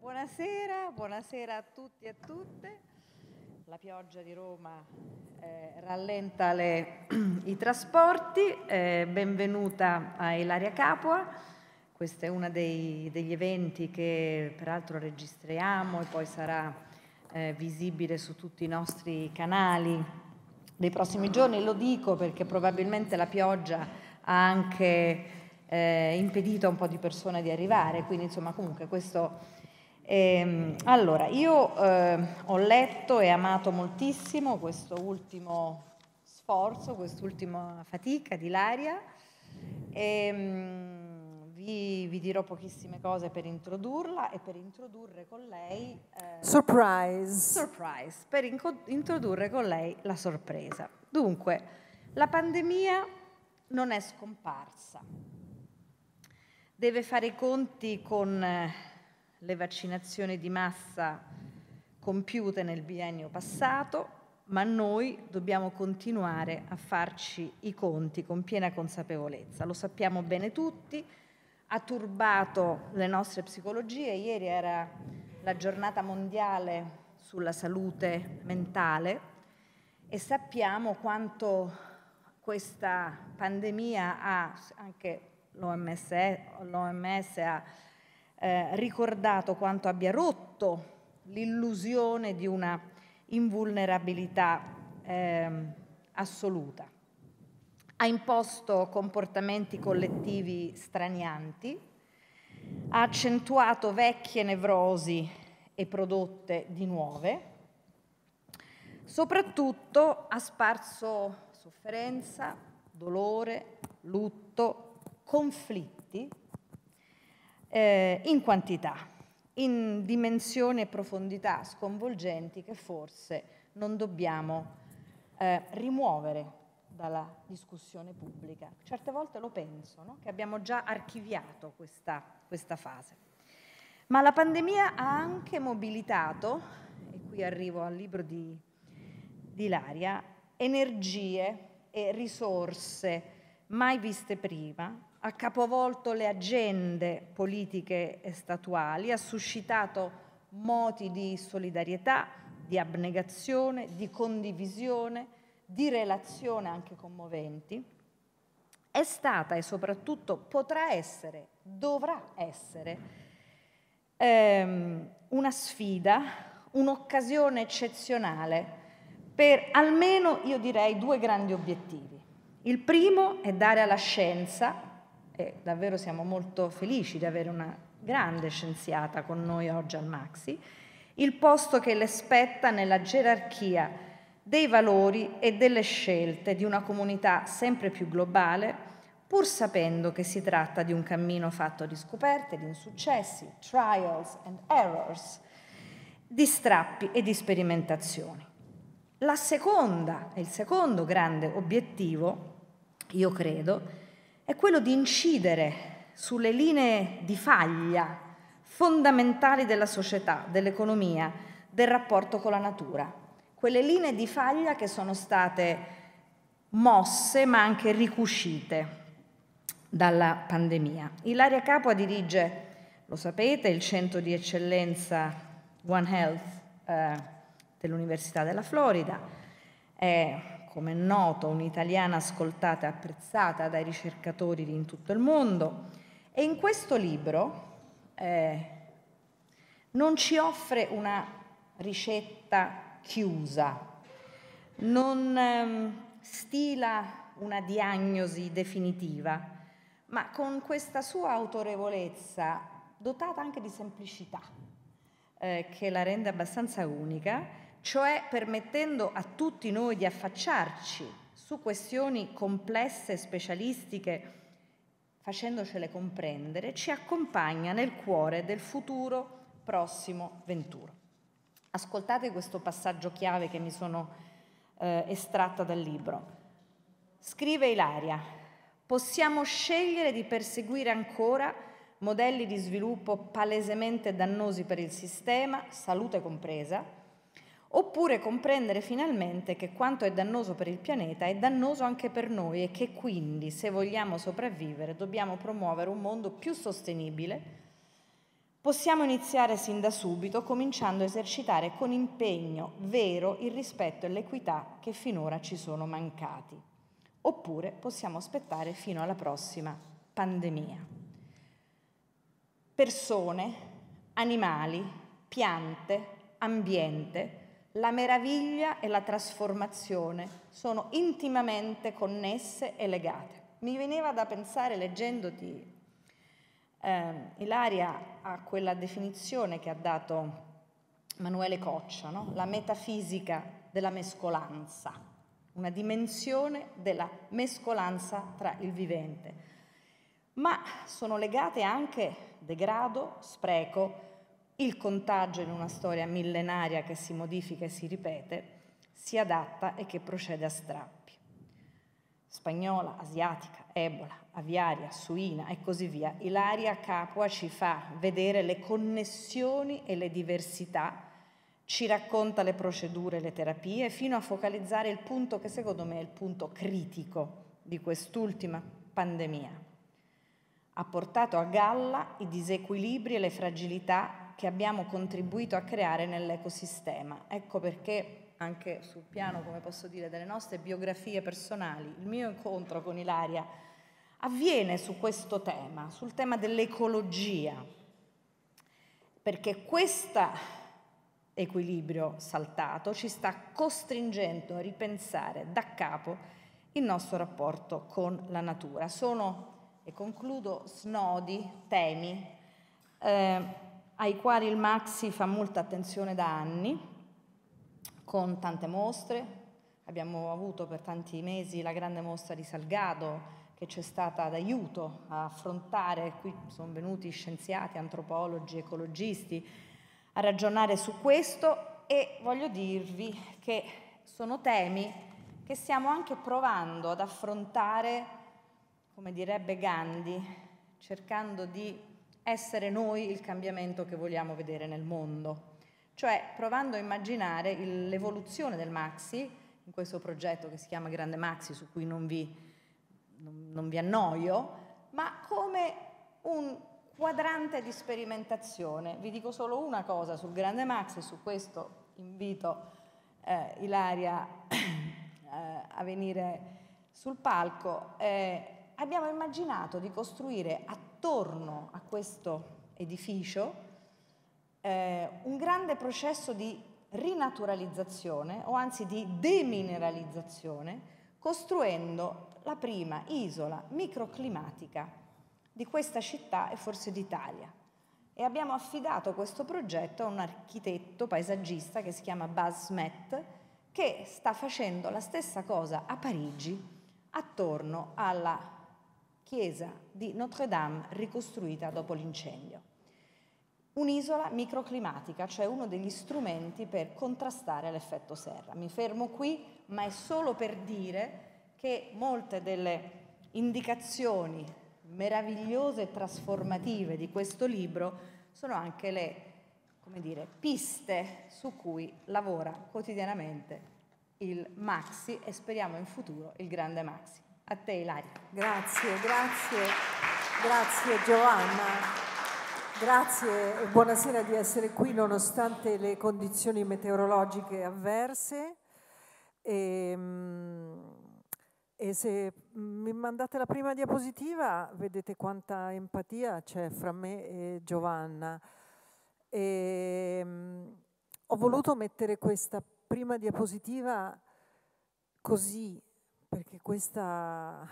Buonasera, buonasera, a tutti e a tutte. La pioggia di Roma eh, rallenta le, i trasporti. Eh, benvenuta a Ilaria Capua. Questo è uno dei, degli eventi che peraltro registriamo e poi sarà eh, visibile su tutti i nostri canali nei prossimi giorni. Lo dico perché probabilmente la pioggia ha anche eh, impedito a un po' di persone di arrivare, quindi insomma comunque questo eh, allora, io eh, ho letto e amato moltissimo questo ultimo sforzo, quest'ultima fatica di Laria. Ehm, vi, vi, dirò pochissime cose per introdurla e per introdurre con lei... Eh, surprise! Surprise, per inco- introdurre con lei la sorpresa. Dunque, la pandemia non è scomparsa. Deve fare i conti con eh, le vaccinazioni di massa compiute nel biennio passato, ma noi dobbiamo continuare a farci i conti con piena consapevolezza. Lo sappiamo bene tutti, ha turbato le nostre psicologie. Ieri era la giornata mondiale sulla salute mentale e sappiamo quanto questa pandemia ha, anche l'OMS, l'OMS ha eh, ricordato quanto abbia rotto l'illusione di una invulnerabilità eh, assoluta. Ha imposto comportamenti collettivi stranianti, ha accentuato vecchie nevrosi e prodotte di nuove, soprattutto ha sparso sofferenza, dolore, lutto, conflitti eh, in quantità, in dimensione e profondità sconvolgenti che forse non dobbiamo eh, rimuovere dalla discussione pubblica. Certe volte lo penso, no? che abbiamo già archiviato questa, questa fase. Ma la pandemia ha anche mobilitato, e qui arrivo al libro di, di Ilaria, energie e risorse mai viste prima ha capovolto le agende politiche e statuali, ha suscitato moti di solidarietà, di abnegazione, di condivisione, di relazione anche commoventi, è stata e soprattutto potrà essere, dovrà essere, ehm, una sfida, un'occasione eccezionale per almeno, io direi, due grandi obiettivi. Il primo è dare alla scienza e davvero siamo molto felici di avere una grande scienziata con noi oggi al Maxi, il posto che le spetta nella gerarchia dei valori e delle scelte di una comunità sempre più globale, pur sapendo che si tratta di un cammino fatto di scoperte, di insuccessi, trials and errors, di strappi e di sperimentazioni. La seconda, il secondo grande obiettivo, io credo, è quello di incidere sulle linee di faglia fondamentali della società, dell'economia, del rapporto con la natura. Quelle linee di faglia che sono state mosse ma anche ricuscite dalla pandemia. Ilaria Capua dirige, lo sapete, il centro di eccellenza One Health eh, dell'Università della Florida. È come è noto, un'italiana ascoltata e apprezzata dai ricercatori in tutto il mondo. E in questo libro eh, non ci offre una ricetta chiusa, non ehm, stila una diagnosi definitiva, ma con questa sua autorevolezza, dotata anche di semplicità, eh, che la rende abbastanza unica, cioè permettendo a tutti noi di affacciarci su questioni complesse e specialistiche, facendocele comprendere, ci accompagna nel cuore del futuro prossimo venturo. Ascoltate questo passaggio chiave che mi sono eh, estratta dal libro. Scrive Ilaria, possiamo scegliere di perseguire ancora modelli di sviluppo palesemente dannosi per il sistema, salute compresa, oppure comprendere finalmente che quanto è dannoso per il pianeta è dannoso anche per noi e che quindi se vogliamo sopravvivere dobbiamo promuovere un mondo più sostenibile. Possiamo iniziare sin da subito cominciando a esercitare con impegno vero il rispetto e l'equità che finora ci sono mancati. Oppure possiamo aspettare fino alla prossima pandemia. Persone, animali, piante, ambiente, la meraviglia e la trasformazione sono intimamente connesse e legate. Mi veniva da pensare leggendoti eh, Ilaria a quella definizione che ha dato Manuele Coccia, no? la metafisica della mescolanza, una dimensione della mescolanza tra il vivente, ma sono legate anche degrado, spreco, il contagio in una storia millenaria che si modifica e si ripete, si adatta e che procede a strappi. Spagnola, asiatica, ebola, aviaria, suina e così via. Ilaria Capua ci fa vedere le connessioni e le diversità, ci racconta le procedure, e le terapie, fino a focalizzare il punto che secondo me è il punto critico di quest'ultima pandemia. Ha portato a galla i disequilibri e le fragilità che abbiamo contribuito a creare nell'ecosistema. Ecco perché anche sul piano, come posso dire, delle nostre biografie personali, il mio incontro con Ilaria avviene su questo tema, sul tema dell'ecologia, perché questo equilibrio saltato ci sta costringendo a ripensare da capo il nostro rapporto con la natura. Sono, e concludo, snodi, temi. Eh, ai quali il Maxi fa molta attenzione da anni, con tante mostre. Abbiamo avuto per tanti mesi la grande mostra di Salgado, che ci è stata d'aiuto a affrontare, qui sono venuti scienziati, antropologi, ecologisti, a ragionare su questo e voglio dirvi che sono temi che stiamo anche provando ad affrontare, come direbbe Gandhi, cercando di essere noi il cambiamento che vogliamo vedere nel mondo. Cioè provando a immaginare il, l'evoluzione del Maxi, in questo progetto che si chiama Grande Maxi, su cui non vi, non, non vi annoio, ma come un quadrante di sperimentazione. Vi dico solo una cosa sul Grande Maxi, su questo invito eh, Ilaria eh, a venire sul palco. Eh, abbiamo immaginato di costruire attorno attorno a questo edificio eh, un grande processo di rinaturalizzazione o anzi di demineralizzazione costruendo la prima isola microclimatica di questa città e forse d'Italia. E abbiamo affidato questo progetto a un architetto paesaggista che si chiama Buzz Smet, che sta facendo la stessa cosa a Parigi attorno alla chiesa di Notre Dame ricostruita dopo l'incendio. Un'isola microclimatica, cioè uno degli strumenti per contrastare l'effetto serra. Mi fermo qui, ma è solo per dire che molte delle indicazioni meravigliose e trasformative di questo libro sono anche le dire, piste su cui lavora quotidianamente il Maxi e speriamo in futuro il grande Maxi. A te Ilaria. Grazie, grazie, grazie Giovanna. Grazie e buonasera di essere qui nonostante le condizioni meteorologiche avverse. E, ehm, e se mi mandate la prima diapositiva vedete quanta empatia c'è fra me e Giovanna. E, ehm, ho voluto mettere questa prima diapositiva così perché questa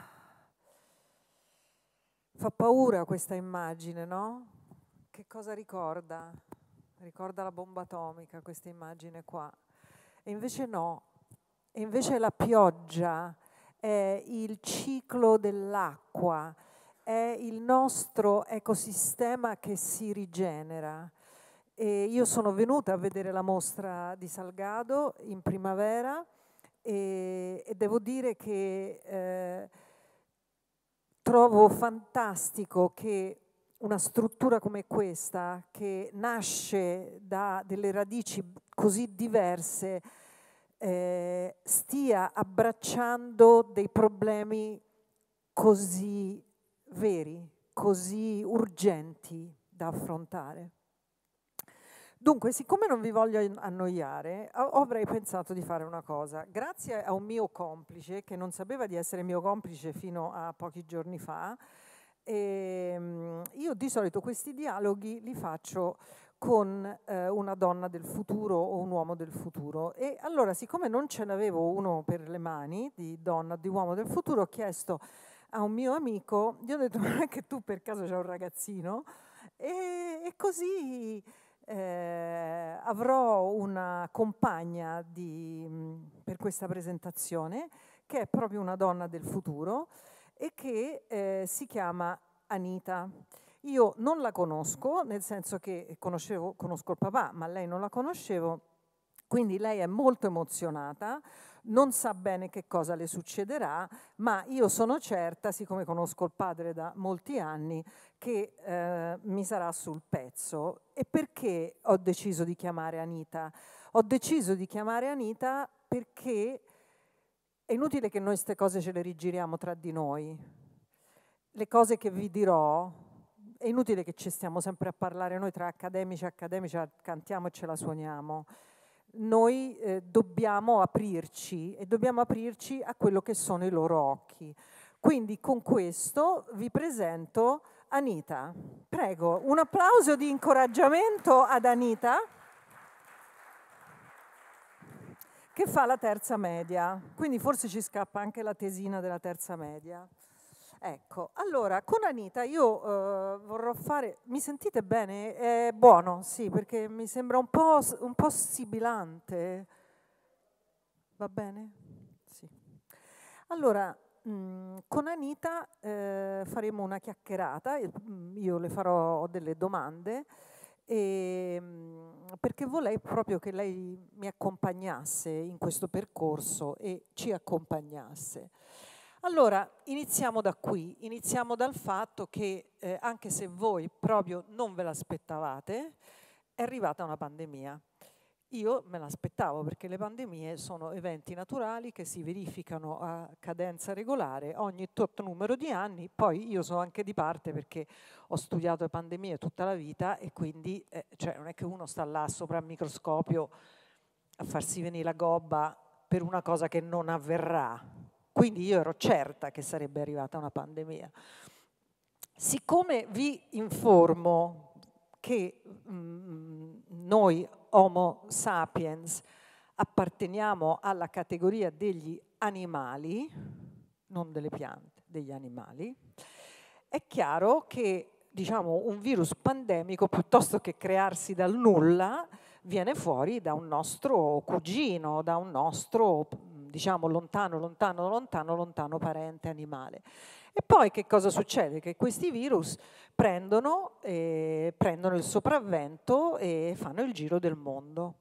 fa paura questa immagine, no? Che cosa ricorda? Ricorda la bomba atomica questa immagine qua. E invece no, e invece la pioggia è il ciclo dell'acqua, è il nostro ecosistema che si rigenera. E io sono venuta a vedere la mostra di Salgado in primavera e, e devo dire che eh, trovo fantastico che una struttura come questa, che nasce da delle radici così diverse, eh, stia abbracciando dei problemi così veri, così urgenti da affrontare. Dunque, siccome non vi voglio annoiare, avrei pensato di fare una cosa. Grazie a un mio complice, che non sapeva di essere mio complice fino a pochi giorni fa, ehm, io di solito questi dialoghi li faccio con eh, una donna del futuro o un uomo del futuro. E allora, siccome non ce n'avevo uno per le mani di donna o di uomo del futuro, ho chiesto a un mio amico, gli ho detto, ma anche tu per caso c'è un ragazzino? E, e così eh, avrò una compagna di, per questa presentazione che è proprio una donna del futuro e che eh, si chiama Anita. Io non la conosco, nel senso che conosco il papà, ma lei non la conoscevo, quindi lei è molto emozionata, non sa bene che cosa le succederà, ma io sono certa, siccome conosco il padre da molti anni, che eh, mi sarà sul pezzo. E perché ho deciso di chiamare Anita? Ho deciso di chiamare Anita perché è inutile che noi queste cose ce le rigiriamo tra di noi. Le cose che vi dirò, è inutile che ci stiamo sempre a parlare noi tra accademici e accademici, cantiamo e ce la suoniamo noi eh, dobbiamo aprirci e dobbiamo aprirci a quello che sono i loro occhi. Quindi con questo vi presento Anita. Prego, un applauso di incoraggiamento ad Anita che fa la terza media. Quindi forse ci scappa anche la tesina della terza media. Ecco, allora con Anita io eh, vorrò fare, mi sentite bene? È buono, sì, perché mi sembra un po', un po sibilante. Va bene? Sì. Allora, mm, con Anita eh, faremo una chiacchierata, mm, io le farò delle domande. E, mm, perché vorrei proprio che lei mi accompagnasse in questo percorso e ci accompagnasse. Allora, iniziamo da qui, iniziamo dal fatto che eh, anche se voi proprio non ve l'aspettavate, è arrivata una pandemia. Io me l'aspettavo perché le pandemie sono eventi naturali che si verificano a cadenza regolare ogni tot numero di anni, poi io sono anche di parte perché ho studiato le pandemie tutta la vita e quindi eh, cioè non è che uno sta là sopra il microscopio a farsi venire la gobba per una cosa che non avverrà, quindi io ero certa che sarebbe arrivata una pandemia. Siccome vi informo che mh, mm, noi Homo sapiens apparteniamo alla categoria degli animali, non delle piante, degli animali, è chiaro che diciamo, un virus pandemico, piuttosto che crearsi dal nulla, viene fuori da un nostro cugino, da un nostro diciamo lontano, lontano, lontano, lontano parente animale. E poi che cosa succede? Che questi virus prendono, eh, prendono il sopravvento e fanno il giro del mondo.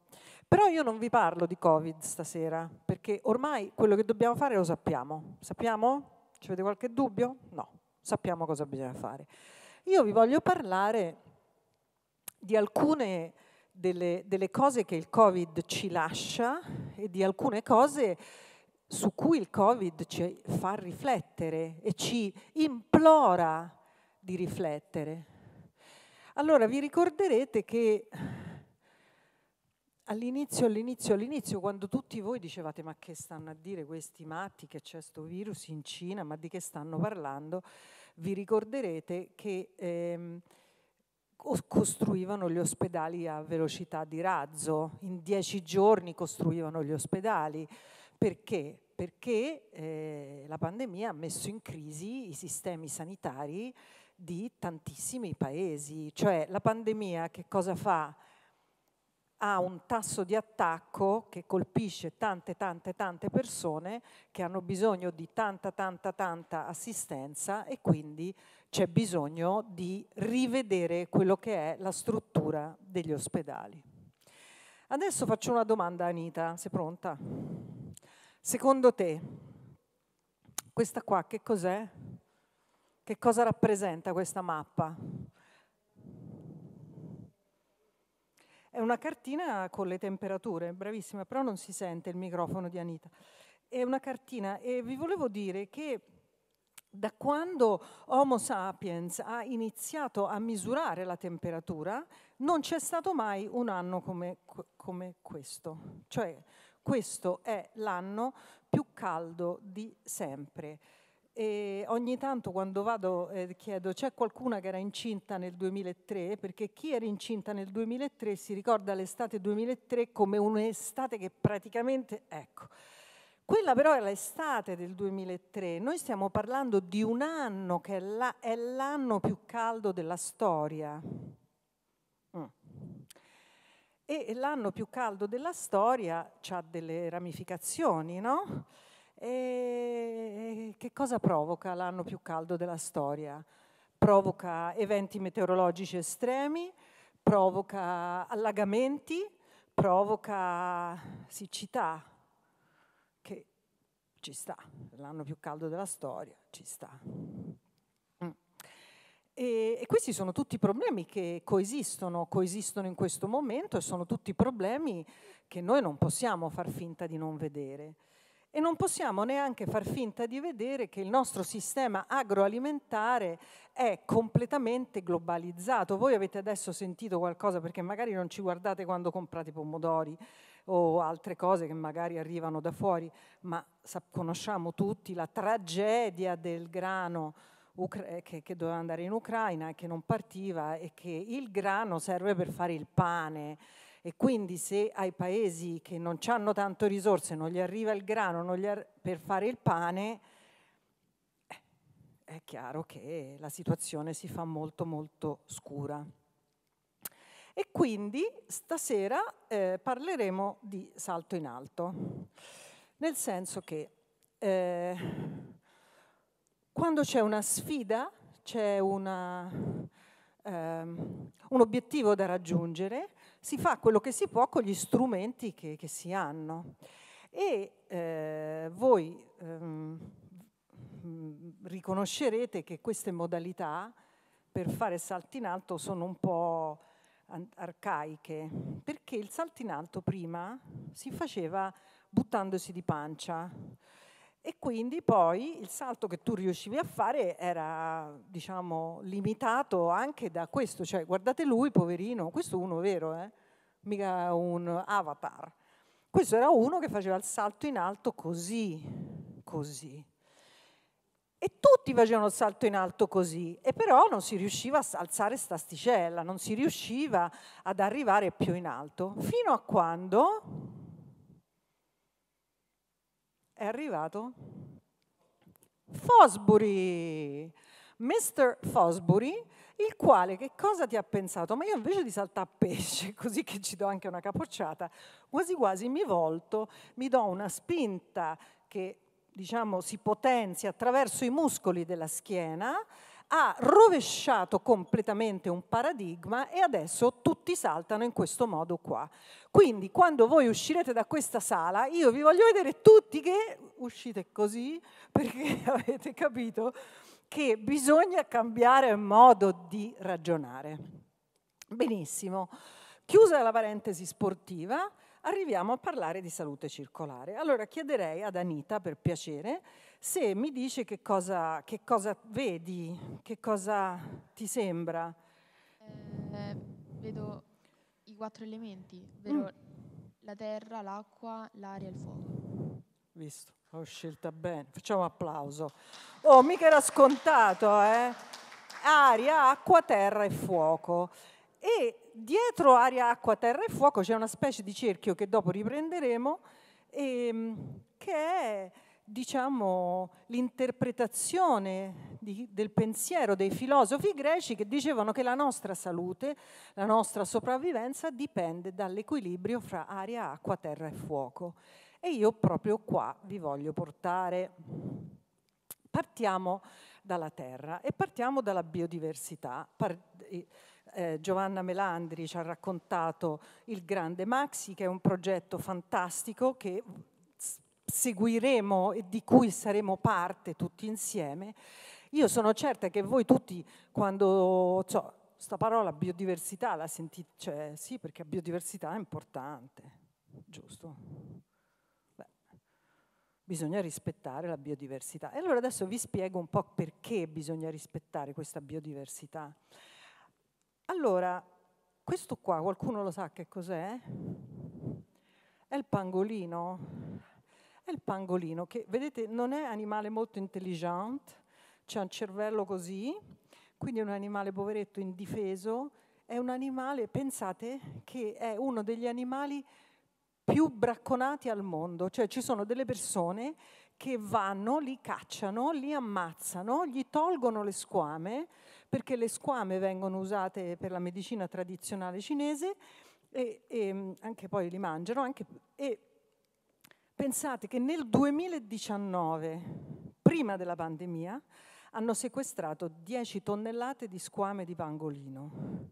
Però io non vi parlo di Covid stasera, perché ormai quello che dobbiamo fare lo sappiamo. Sappiamo? Ci avete qualche dubbio? No, sappiamo cosa bisogna fare. Io vi voglio parlare di alcune delle, delle cose che il Covid ci lascia e di alcune cose su cui il Covid ci fa riflettere e ci implora di riflettere. Allora vi ricorderete che all'inizio, all'inizio, all'inizio, quando tutti voi dicevate ma che stanno a dire questi matti che c'è questo virus in Cina, ma di che stanno parlando, vi ricorderete che ehm, costruivano gli ospedali a velocità di razzo, in dieci giorni costruivano gli ospedali. Perché? Perché eh, la pandemia ha messo in crisi i sistemi sanitari di tantissimi paesi. Cioè la pandemia che cosa fa? ha un tasso di attacco che colpisce tante tante tante persone che hanno bisogno di tanta tanta tanta assistenza e quindi c'è bisogno di rivedere quello che è la struttura degli ospedali. Adesso faccio una domanda a Anita, sei pronta? Secondo te questa qua che cos'è? Che cosa rappresenta questa mappa? È una cartina con le temperature, bravissima, però non si sente il microfono di Anita. È una cartina e vi volevo dire che da quando Homo sapiens ha iniziato a misurare la temperatura, non c'è stato mai un anno come, come questo. Cioè, questo è l'anno più caldo di sempre. E ogni tanto quando vado eh, chiedo c'è qualcuna che era incinta nel 2003 perché chi era incinta nel 2003 si ricorda l'estate 2003 come un'estate che praticamente ecco quella però è l'estate del 2003 noi stiamo parlando di un anno che è, la, è l'anno più caldo della storia mm. e l'anno più caldo della storia ha delle ramificazioni no? E che cosa provoca l'anno più caldo della storia? Provoca eventi meteorologici estremi, provoca allagamenti, provoca siccità, che ci sta, l'anno più caldo della storia, ci sta. Mm. E, questi sono tutti problemi che coesistono, coesistono in questo momento e sono tutti problemi che noi non possiamo far finta di non vedere. E non possiamo neanche far finta di vedere che il nostro sistema agroalimentare è completamente globalizzato. Voi avete adesso sentito qualcosa perché magari non ci guardate quando comprate pomodori o altre cose che magari arrivano da fuori, ma conosciamo tutti la tragedia del grano eh, che, doveva andare in Ucraina e che non partiva e che il grano serve per fare il pane e quindi se ai paesi che non hanno tanto risorse non gli arriva il grano ar per fare il pane, eh, è chiaro che la situazione si fa molto molto scura. E quindi stasera eh, parleremo di salto in alto, nel senso che eh, quando c'è una sfida, c'è ehm, un obiettivo da raggiungere, si fa quello che si può con gli strumenti che, che si hanno. E eh, voi ehm, riconoscerete che queste modalità per fare salti in alto sono un po' arcaiche, perché il salto in alto prima si faceva buttandosi di pancia. E quindi poi il salto che tu riuscivi a fare era, diciamo, limitato anche da questo, cioè guardate lui, poverino, questo è uno vero, eh? mica un avatar. Questo era uno che faceva il salto in alto così, così. E tutti facevano il salto in alto così, e però non si riusciva a alzare sta sticella, non si riusciva ad arrivare più in alto, fino a quando è arrivato Fosbury, Mr. Fosbury, il quale che cosa ti ha pensato? Ma io invece di saltare a pesce, così che ci do anche una capocciata, quasi quasi mi volto, mi do una spinta che diciamo si potenzia attraverso i muscoli della schiena ha rovesciato completamente un paradigma e adesso tutti saltano in questo modo qua. Quindi quando voi uscirete da questa sala, io vi voglio vedere tutti che uscite così, perché avete capito che bisogna cambiare modo di ragionare. Benissimo. Chiusa la parentesi sportiva, arriviamo a parlare di salute circolare. Allora chiederei ad Anita, per piacere, se mi dici che cosa, che cosa vedi, che cosa ti sembra. Eh, vedo i quattro elementi, ovvero mm. la terra, l'acqua, l'aria e il fuoco. Visto, ho scelta bene. Facciamo un applauso. Oh, mica era scontato, eh? Aria, acqua, terra e fuoco. E dietro aria, acqua, terra e fuoco c'è una specie di cerchio che dopo riprenderemo, e, ehm, che è diciamo, l'interpretazione di, del pensiero dei filosofi greci che dicevano che la nostra salute, la nostra sopravvivenza dipende dall'equilibrio fra aria, acqua, terra e fuoco. E io proprio qua vi voglio portare. Partiamo dalla terra e partiamo dalla biodiversità. Par- eh, eh Giovanna Melandri ci ha raccontato il Grande Maxi, che è un progetto fantastico che seguiremo e di cui saremo parte tutti insieme, io sono certa che voi tutti quando... Cioè, sta parola biodiversità la sentite, cioè sì perché biodiversità è importante, giusto? Beh, bisogna rispettare la biodiversità. E allora adesso vi spiego un po' perché bisogna rispettare questa biodiversità. Allora, questo qua, qualcuno lo sa che cos'è? È il pangolino è il pangolino, che vedete non è animale molto intelligente, c'è un cervello così, quindi è un animale poveretto indifeso, è un animale, pensate, che è uno degli animali più bracconati al mondo, cioè ci sono delle persone che vanno, li cacciano, li ammazzano, gli tolgono le squame, perché le squame vengono usate per la medicina tradizionale cinese e, e anche poi li mangiano, anche, e Pensate che nel 2019, prima della pandemia, hanno sequestrato 10 tonnellate di squame di pangolino.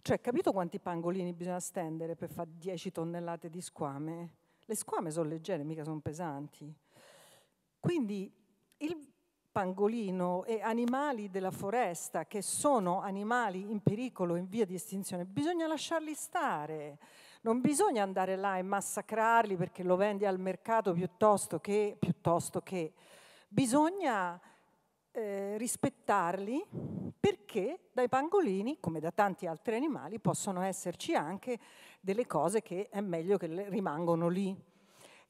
Cioè, capito quanti pangolini bisogna stendere per fare 10 tonnellate di squame? Le squame sono leggere, mica sono pesanti. Quindi il, pangolino e animali della foresta che sono animali in pericolo, in via di estinzione, bisogna lasciarli stare. Non bisogna andare là e massacrarli perché lo vendi al mercato piuttosto che, piuttosto che. bisogna eh, rispettarli perché dai pangolini, come da tanti altri animali, possono esserci anche delle cose che è meglio che rimangono lì.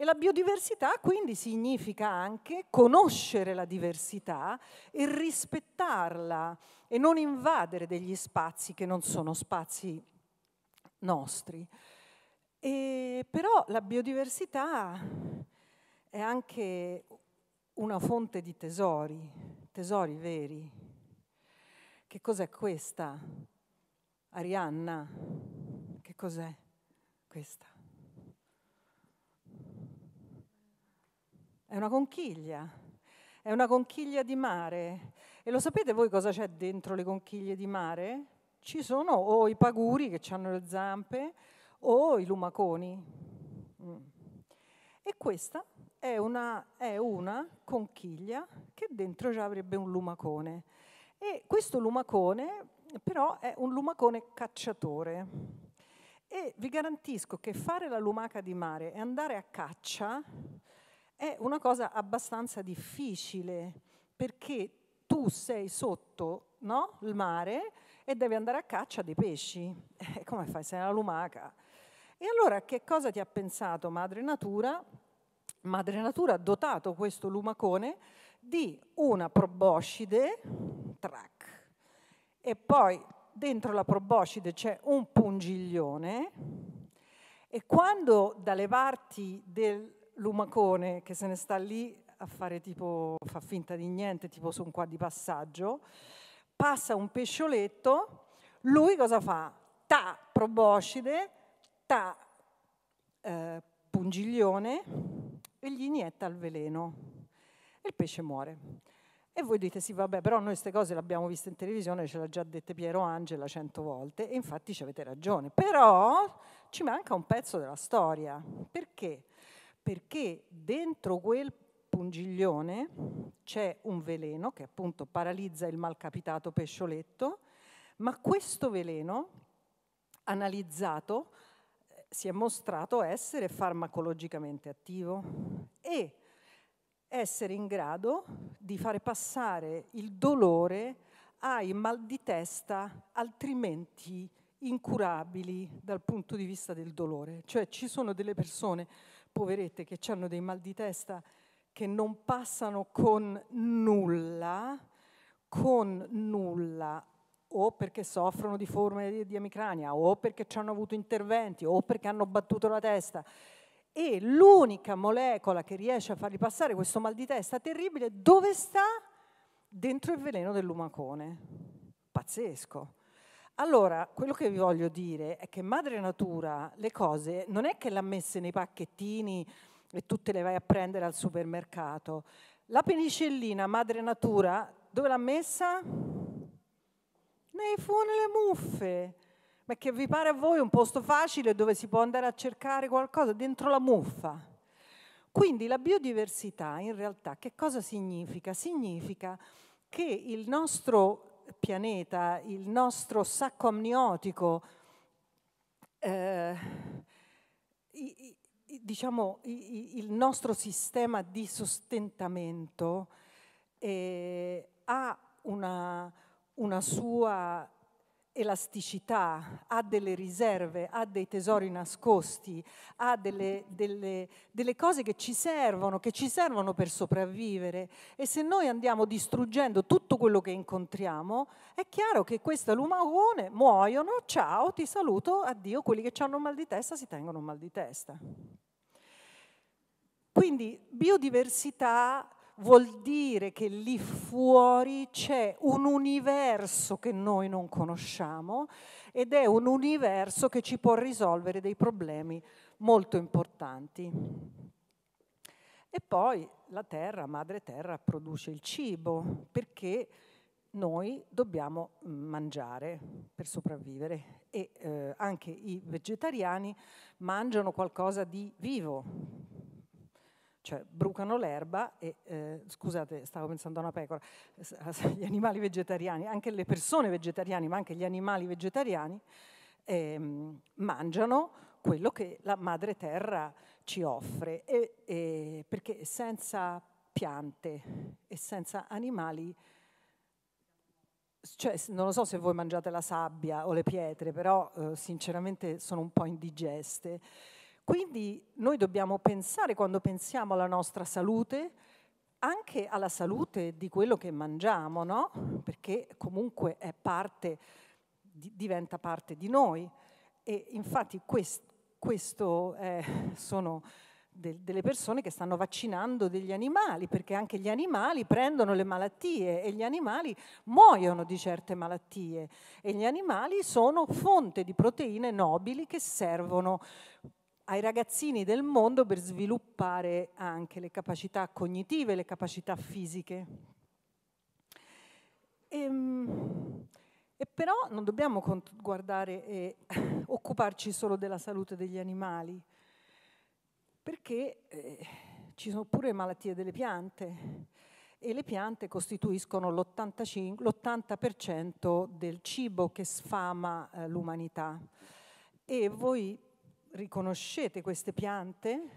E la biodiversità quindi significa anche conoscere la diversità e rispettarla e non invadere degli spazi che non sono spazi nostri. E però la biodiversità è anche una fonte di tesori, tesori veri. Che cos'è questa? Arianna, che cos'è questa? È una conchiglia, è una conchiglia di mare. E lo sapete voi cosa c'è dentro le conchiglie di mare? Ci sono o i paguri che hanno le zampe o i lumaconi. Mm. E questa è una, è una, conchiglia che dentro già avrebbe un lumacone. E questo lumacone però è un lumacone cacciatore. E vi garantisco che fare la lumaca di mare e andare a caccia è una cosa abbastanza difficile perché tu sei sotto no? il mare e devi andare a caccia dei pesci. Eh, come fai? Sei una lumaca. E allora che cosa ti ha pensato Madre Natura? Madre Natura ha dotato questo lumacone di una proboscide, track, e poi dentro la proboscide c'è un pungiglione e quando dalle parti del lumacone che se ne sta lì a fare tipo, fa finta di niente, tipo sono qua di passaggio, passa un pescioletto, lui cosa fa? Ta proboscide, ta eh, pungiglione e gli inietta il veleno e il pesce muore. E voi dite sì, vabbè, però noi queste cose le abbiamo viste in televisione, ce l'ha già dette Piero Angela cento volte e infatti ci avete ragione. Però ci manca un pezzo della storia. Perché? perché dentro quel pungiglione c'è un veleno che appunto paralizza il malcapitato pescioletto, ma questo veleno analizzato eh, si è mostrato essere farmacologicamente attivo e essere in grado di fare passare il dolore ai mal di testa altrimenti incurabili dal punto di vista del dolore. Cioè ci sono delle persone poverette che hanno dei mal di testa che non passano con nulla, con nulla, o perché soffrono di forme di, di emicrania, o perché ci hanno avuto interventi, o perché hanno battuto la testa. E l'unica molecola che riesce a fargli passare questo mal di testa terribile, dove sta? Dentro il veleno dell'umacone. Pazzesco. Allora, quello che vi voglio dire è che madre natura le cose non è che le ha messe nei pacchettini e tu te le vai a prendere al supermercato. La penicillina madre natura dove l'ha messa? Nei fu le muffe. Ma che vi pare a voi un posto facile dove si può andare a cercare qualcosa dentro la muffa? Quindi la biodiversità in realtà che cosa significa? Significa che il nostro pianeta, il nostro sacco amniotico, eh, diciamo il nostro sistema di sostentamento eh, ha una, una sua elasticità, ha delle riserve, ha dei tesori nascosti, ha delle, delle, delle cose che ci servono, che ci servono per sopravvivere e se noi andiamo distruggendo tutto quello che incontriamo, è chiaro che questa lumagone muoiono, ciao, ti saluto, addio, quelli che hanno un mal di testa si tengono un mal di testa. Quindi biodiversità vuol dire che lì fuori c'è un universo che noi non conosciamo ed è un universo che ci può risolvere dei problemi molto importanti. E poi la terra, madre terra, produce il cibo perché noi dobbiamo mangiare per sopravvivere e eh, anche i vegetariani mangiano qualcosa di vivo cioè brucano l'erba e, eh, scusate, stavo pensando a una pecora, gli animali vegetariani, anche le persone vegetariane, ma anche gli animali vegetariani, eh, mangiano quello che la madre terra ci offre, e, e perché senza piante e senza animali, cioè, non lo so se voi mangiate la sabbia o le pietre, però eh, sinceramente sono un po' indigeste. Quindi noi dobbiamo pensare, quando pensiamo alla nostra salute, anche alla salute di quello che mangiamo, no? Perché comunque è parte, diventa parte di noi. E infatti quest, questo eh, sono de, delle persone che stanno vaccinando degli animali, perché anche gli animali prendono le malattie e gli animali muoiono di certe malattie e gli animali sono fonte di proteine nobili che servono ai ragazzini del mondo per sviluppare anche le capacità cognitive, le capacità fisiche. E, ehm, e però non dobbiamo guardare e occuparci solo della salute degli animali, perché eh, ci sono pure malattie delle piante e le piante costituiscono l'80% del cibo che sfama eh, l'umanità. E voi riconoscete queste piante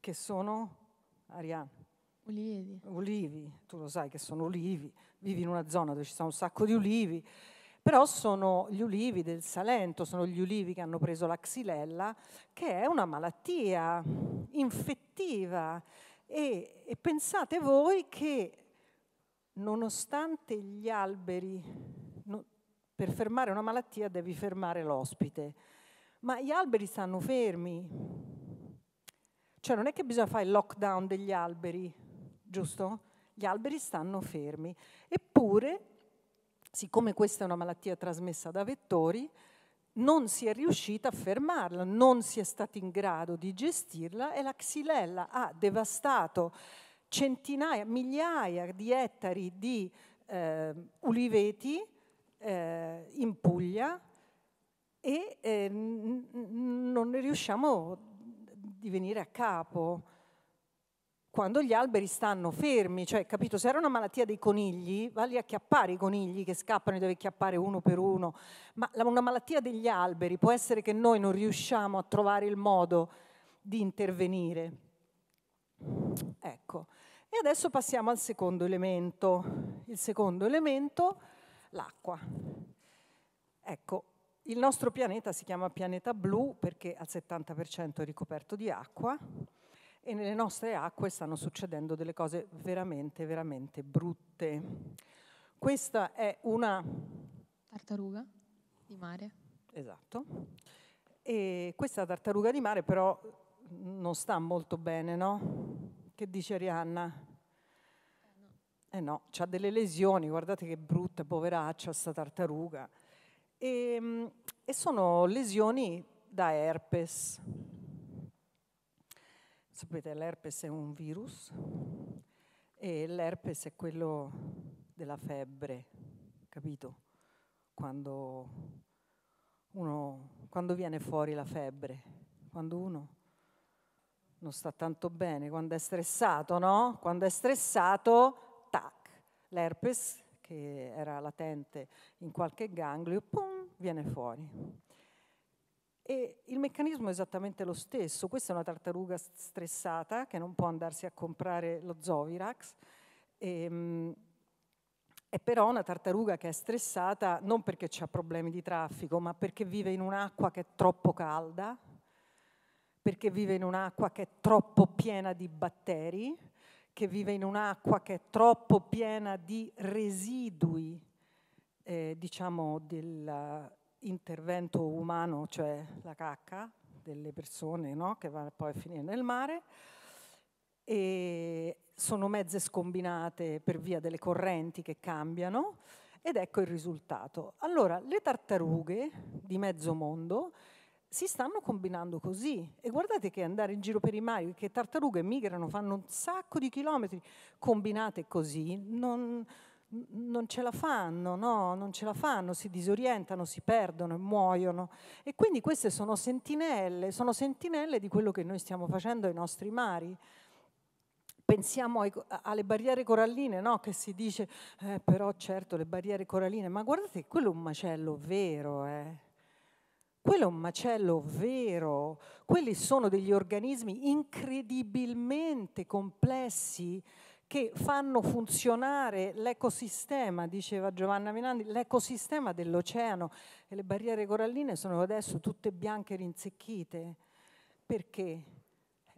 che sono, Ariane? Ulivi. Ulivi, tu lo sai che sono ulivi, vivi in una zona dove ci sono un sacco di ulivi, però sono gli ulivi del Salento, sono gli ulivi che hanno preso la xylella, che è una malattia infettiva. e, e pensate voi che nonostante gli alberi per fermare una malattia devi fermare l'ospite ma gli alberi stanno fermi. Cioè non è che bisogna fare il lockdown degli alberi, giusto? Gli alberi stanno fermi. Eppure, siccome questa è una malattia trasmessa da vettori, non si è riuscita a fermarla, non si è stati in grado di gestirla e la xylella ha devastato centinaia, migliaia di ettari di eh, uliveti eh, in Puglia e eh, non ne riusciamo di venire a capo quando gli alberi stanno fermi, cioè capito, se era una malattia dei conigli, va lì a chiappare i conigli che scappano e deve chiappare uno per uno, ma una malattia degli alberi può essere che noi non riusciamo a trovare il modo di intervenire. Ecco, e adesso passiamo al secondo elemento, il secondo elemento, l'acqua. Ecco, il nostro pianeta si chiama pianeta blu perché al 70% è ricoperto di acqua e nelle nostre acque stanno succedendo delle cose veramente, veramente brutte. Questa è una... Tartaruga di mare. Esatto. E questa tartaruga di mare però non sta molto bene, no? Che dice Arianna? Eh no, eh no ha delle lesioni, guardate che brutta, poveraccia sta tartaruga e, ehm, e sono lesioni da herpes. Sapete, l'herpes è un virus e l'herpes è quello della febbre, capito? Quando, uno, quando viene fuori la febbre, quando uno non sta tanto bene, quando è stressato, no? Quando è stressato, tac, l'herpes che era latente in qualche ganglio, pum, viene fuori. E il meccanismo è esattamente lo stesso. Questa è una tartaruga stressata che non può andarsi a comprare lo Zovirax. E, ehm, è però una tartaruga che è stressata non perché ha problemi di traffico, ma perché vive in un'acqua che è troppo calda, perché vive in un'acqua che è troppo piena di batteri, che vive in un'acqua che è troppo piena di residui, eh, diciamo, dell'intervento umano, cioè la cacca delle persone no? che va poi a finire nel mare, e sono mezze scombinate per via delle correnti che cambiano, ed ecco il risultato. Allora, le tartarughe di mezzo mondo si stanno combinando così. E guardate che andare in giro per i mari, che tartarughe migrano, fanno un sacco di chilometri, combinate così, non, non ce la fanno, no? non ce la fanno, si disorientano, si perdono e muoiono. E quindi queste sono sentinelle, sono sentinelle di quello che noi stiamo facendo ai nostri mari. Pensiamo ai, alle barriere coralline, no? che si dice, eh, però certo le barriere coralline, ma guardate che quello è un macello vero. Eh quello è un macello vero, quelli sono degli organismi incredibilmente complessi che fanno funzionare l'ecosistema, diceva Giovanna Minandi, l'ecosistema dell'oceano e le barriere coralline sono adesso tutte bianche rinsecchite. Perché?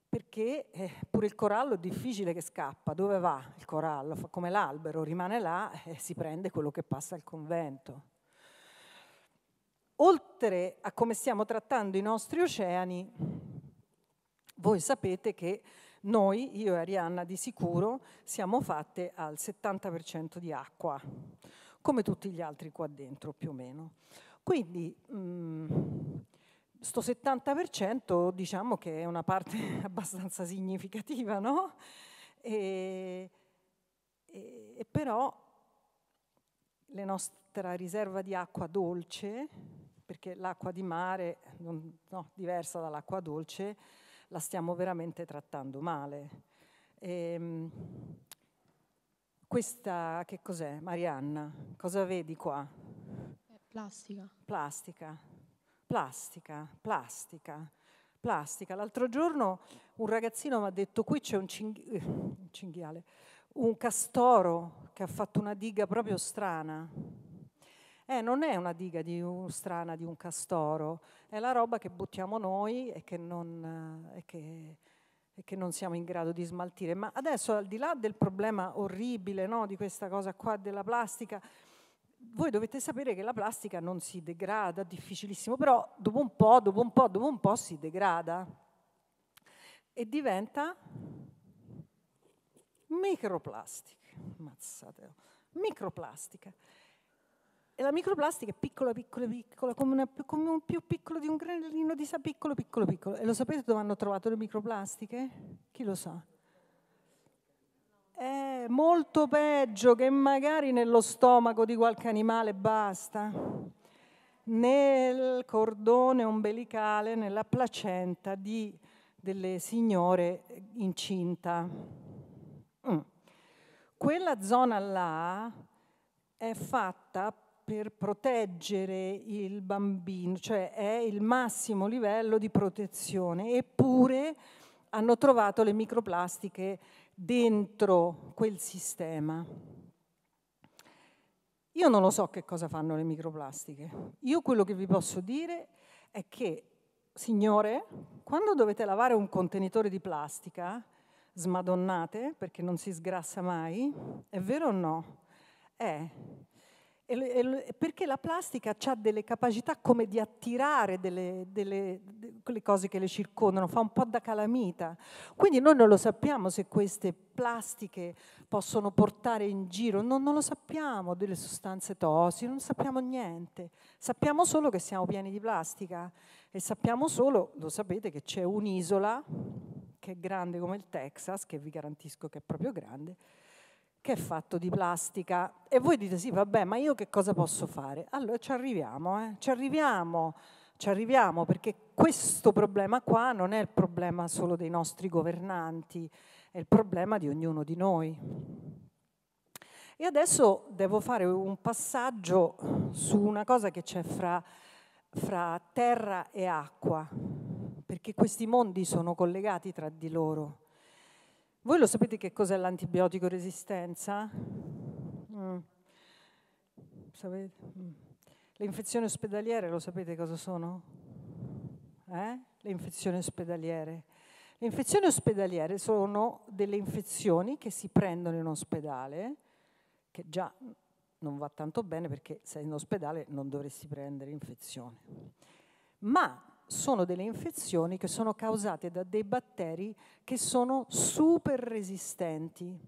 Perché eh, pure il corallo è difficile che scappa, dove va il corallo? Fa come l'albero, rimane là e eh, si prende quello che passa al convento oltre a come stiamo trattando i nostri oceani, voi sapete che noi, io e Arianna di sicuro, siamo fatte al 70% di acqua, come tutti gli altri qua dentro più o meno. Quindi questo mm, 70% diciamo che è una parte abbastanza significativa, no? E, e, e però la nostra riserva di acqua dolce perché l'acqua di mare, non, no, diversa dall'acqua dolce, la stiamo veramente trattando male. E, ehm, questa che cos'è, Marianna? Cosa vedi qua? Plastica. Plastica, plastica, plastica, plastica. L'altro giorno un ragazzino mi ha detto qui c'è un, cinghi- eh, un cinghiale, un castoro che ha fatto una diga proprio strana eh, non è una diga di un, strana di un castoro, è la roba che buttiamo noi e che non, eh, e che, e che non siamo in grado di smaltire. Ma adesso, al di là del problema orribile no, di questa cosa qua della plastica, voi dovete sapere che la plastica non si degrada, difficilissimo, però dopo un po', dopo un po', dopo un po' si degrada e diventa microplastica. Ammazzate, oh. microplastica. E la microplastica è piccola, piccola, piccola, come, una, come un più piccolo di un granellino di sa piccolo, piccolo, piccolo. E lo sapete dove hanno trovato le microplastiche? Chi lo sa? È molto peggio che magari nello stomaco di qualche animale basta, nel cordone ombelicale, nella placenta di delle signore incinta. Mm. Quella zona là è fatta per proteggere il bambino, cioè è il massimo livello di protezione, eppure hanno trovato le microplastiche dentro quel sistema. Io non lo so che cosa fanno le microplastiche, io quello che vi posso dire è che, signore, quando dovete lavare un contenitore di plastica, smadonnate perché non si sgrassa mai, è vero o no? Eh, perché la plastica ha delle capacità come di attirare delle, delle, delle, cose che le circondano, fa un po' da calamita. Quindi noi non lo sappiamo se queste plastiche possono portare in giro, non, non lo sappiamo delle sostanze tossiche, non sappiamo niente. Sappiamo solo che siamo pieni di plastica e sappiamo solo, lo sapete, che c'è un'isola che è grande come il Texas, che vi garantisco che è proprio grande, che è fatto di plastica. E voi dite sì, vabbè, ma io che cosa posso fare? Allora ci arriviamo, eh? ci arriviamo, ci arriviamo perché questo problema qua non è il problema solo dei nostri governanti, è il problema di ognuno di noi. E adesso devo fare un passaggio su una cosa che c'è fra, fra terra e acqua, perché questi mondi sono collegati tra di loro. Voi lo sapete che cos'è l'antibiotico resistenza? Mm. Mm. Le infezioni ospedaliere lo sapete cosa sono? Eh? Le infezioni ospedaliere. Le infezioni ospedaliere sono delle infezioni che si prendono in ospedale, che già non va tanto bene perché se in ospedale non dovresti prendere infezione. Ma sono delle infezioni che sono causate da dei batteri che sono super resistenti.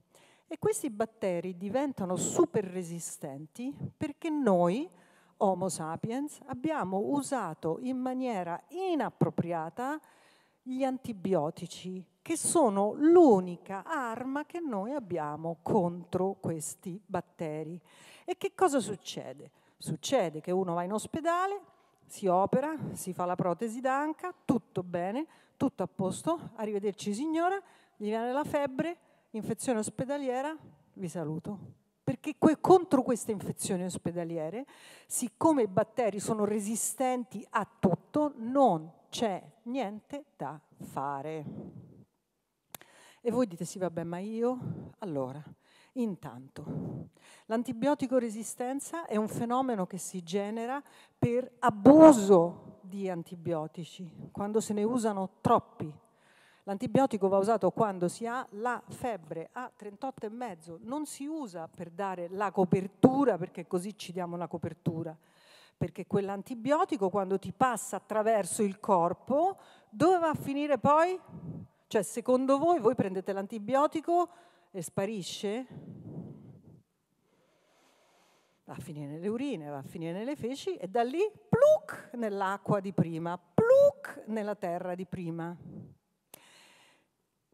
E questi batteri diventano super resistenti perché noi, Homo sapiens, abbiamo usato in maniera inappropriata gli antibiotici, che sono l'unica arma che noi abbiamo contro questi batteri. E che cosa succede? Succede che uno va in ospedale, si opera, si fa la protesi d'anca, tutto bene, tutto a posto, arrivederci signora, gli viene la febbre, infezione ospedaliera, vi saluto. Perché que contro queste infezioni ospedaliere, siccome i batteri sono resistenti a tutto, non c'è niente da fare. E voi dite sì, vabbè, ma io allora Intanto, l'antibiotico resistenza è un fenomeno che si genera per abuso di antibiotici, quando se ne usano troppi. L'antibiotico va usato quando si ha la febbre a 38,5, non si usa per dare la copertura, perché così ci diamo la copertura, perché quell'antibiotico quando ti passa attraverso il corpo, dove va a finire poi? Cioè, secondo voi, voi prendete l'antibiotico e sparisce, va a finire nelle urine, va a finire nelle feci e da lì pluc nell'acqua di prima, pluc nella terra di prima.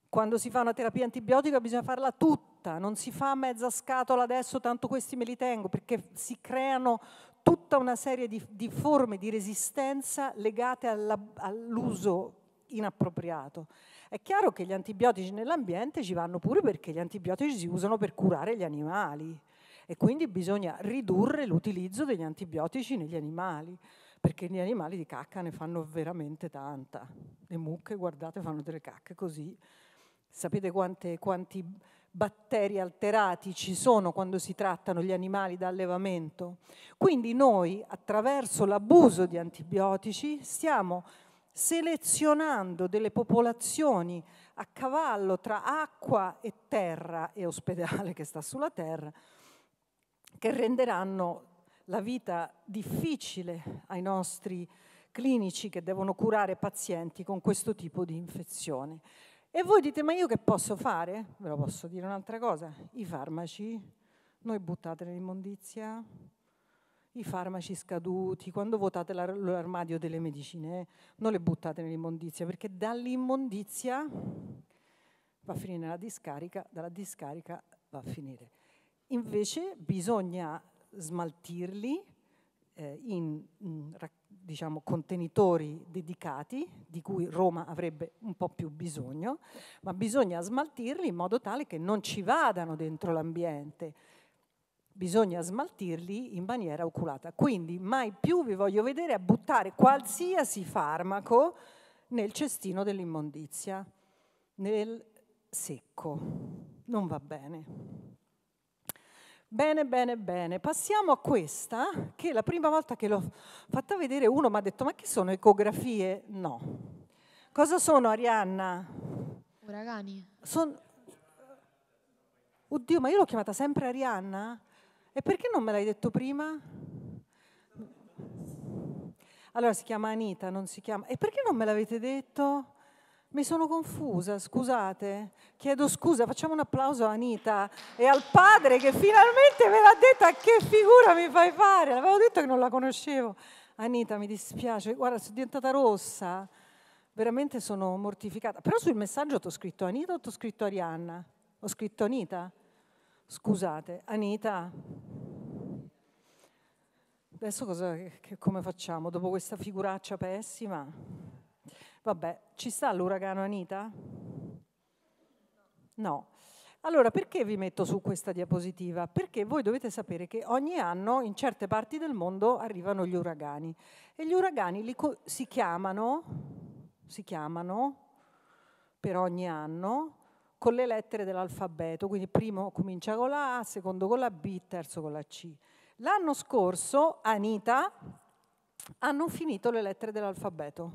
Quando si fa una terapia antibiotica bisogna farla tutta, non si fa a mezza scatola adesso, tanto questi me li tengo, perché si creano tutta una serie di, di forme di resistenza legate alla, all'uso inappropriato. È chiaro che gli antibiotici nell'ambiente ci vanno pure perché gli antibiotici si usano per curare gli animali e quindi bisogna ridurre l'utilizzo degli antibiotici negli animali perché gli animali di cacca ne fanno veramente tanta. Le mucche, guardate, fanno delle cacche così. Sapete quante, quanti batteri alterati ci sono quando si trattano gli animali da allevamento? Quindi noi, attraverso l'abuso di antibiotici, stiamo selezionando delle popolazioni a cavallo tra acqua e terra e ospedale che sta sulla terra, che renderanno la vita difficile ai nostri clinici che devono curare pazienti con questo tipo di infezione. E voi dite, ma io che posso fare? Ve lo posso dire un'altra cosa, i farmaci, noi buttate l'immondizia, i farmaci scaduti, quando votate l'armadio delle medicine, eh, non le buttate nell'immondizia, perché dall'immondizia va a finire nella discarica, dalla discarica va a finire. Invece bisogna smaltirli eh, in mm, diciamo, contenitori dedicati, di cui Roma avrebbe un po' più bisogno, ma bisogna smaltirli in modo tale che non ci vadano dentro l'ambiente bisogna smaltirli in maniera oculata. Quindi mai più vi voglio vedere a buttare qualsiasi farmaco nel cestino dell'immondizia, nel secco. Non va bene. Bene, bene, bene. Passiamo a questa, che la prima volta che l'ho fatta vedere uno mi ha detto, ma che sono ecografie? No. Cosa sono, Arianna? Uragani. Son... Oddio, ma io l'ho chiamata sempre Arianna? E perché non me l'hai detto prima? Allora si chiama Anita, non si chiama... E perché non me l'avete detto? Mi sono confusa, scusate. Chiedo scusa, facciamo un applauso a Anita e al padre che finalmente me l'ha detta che figura mi fai fare. L'avevo detto che non la conoscevo. Anita, mi dispiace, guarda, sono diventata rossa. Veramente sono mortificata. Però sul messaggio ti ho scritto Anita o ti ho scritto Arianna? Ho scritto Anita? Scusate, Anita, adesso cosa, che, come facciamo dopo questa figuraccia pessima? Vabbè, ci sta l'uragano Anita? No. Allora, perché vi metto su questa diapositiva? Perché voi dovete sapere che ogni anno in certe parti del mondo arrivano gli uragani e gli uragani li co- si chiamano, si chiamano per ogni anno con le lettere dell'alfabeto, quindi primo comincia con la A, secondo con la B, terzo con la C. L'anno scorso Anita hanno finito le lettere dell'alfabeto.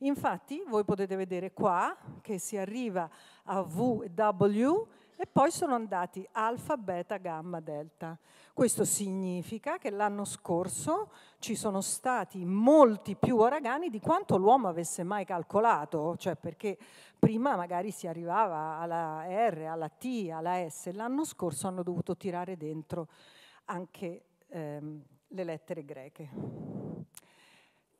Infatti voi potete vedere qua che si arriva a V e W e poi sono andati alfa, beta, gamma, delta. Questo significa che l'anno scorso ci sono stati molti più uragani di quanto l'uomo avesse mai calcolato, cioè perché prima magari si arrivava alla R, alla T, alla S, l'anno scorso hanno dovuto tirare dentro anche ehm, le lettere greche.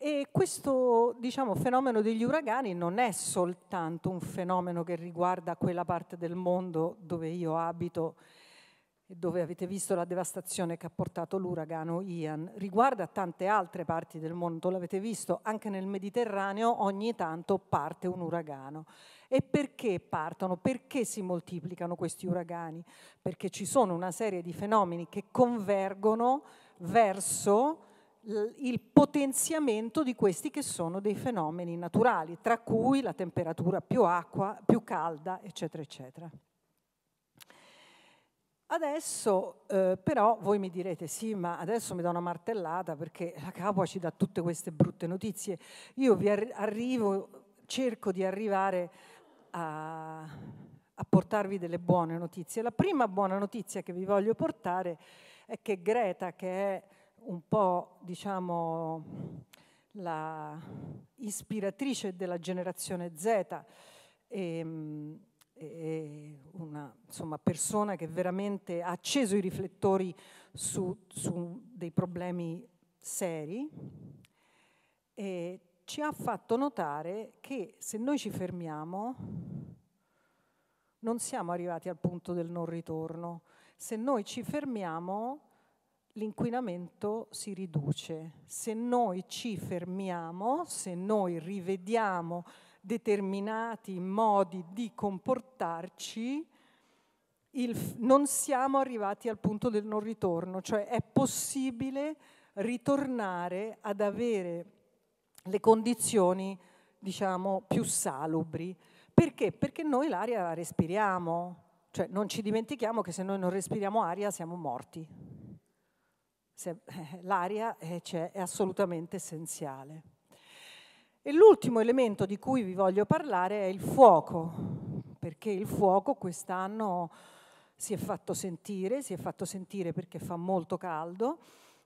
E questo diciamo, fenomeno degli uragani non è soltanto un fenomeno che riguarda quella parte del mondo dove io abito e dove avete visto la devastazione che ha portato l'uragano Ian, riguarda tante altre parti del mondo, l'avete visto, anche nel Mediterraneo ogni tanto parte un uragano. E perché partono? Perché si moltiplicano questi uragani? Perché ci sono una serie di fenomeni che convergono verso il potenziamento di questi che sono dei fenomeni naturali, tra cui la temperatura più acqua, più calda, eccetera, eccetera. Adesso eh, però voi mi direte sì, ma adesso mi do una martellata perché la capua ci dà tutte queste brutte notizie. Io vi arrivo, cerco di arrivare a, a portarvi delle buone notizie. La prima buona notizia che vi voglio portare è che Greta, che è un po', diciamo, la ispiratrice della generazione Z ehm, e, e una insomma, persona che veramente ha acceso i riflettori su, su dei problemi seri e ci ha fatto notare che se noi ci fermiamo non siamo arrivati al punto del non ritorno. Se noi ci fermiamo l'inquinamento si riduce. Se noi ci fermiamo, se noi rivediamo determinati modi di comportarci, il, non siamo arrivati al punto del non ritorno, cioè è possibile ritornare ad avere le condizioni diciamo più salubri. Perché? Perché noi l'aria la respiriamo, cioè non ci dimentichiamo che se noi non respiriamo aria siamo morti. Eh, l'aria eh, è, cioè, è assolutamente essenziale. E l'ultimo elemento di cui vi voglio parlare è il fuoco, perché il fuoco quest'anno si è fatto sentire, si è fatto sentire perché fa molto caldo,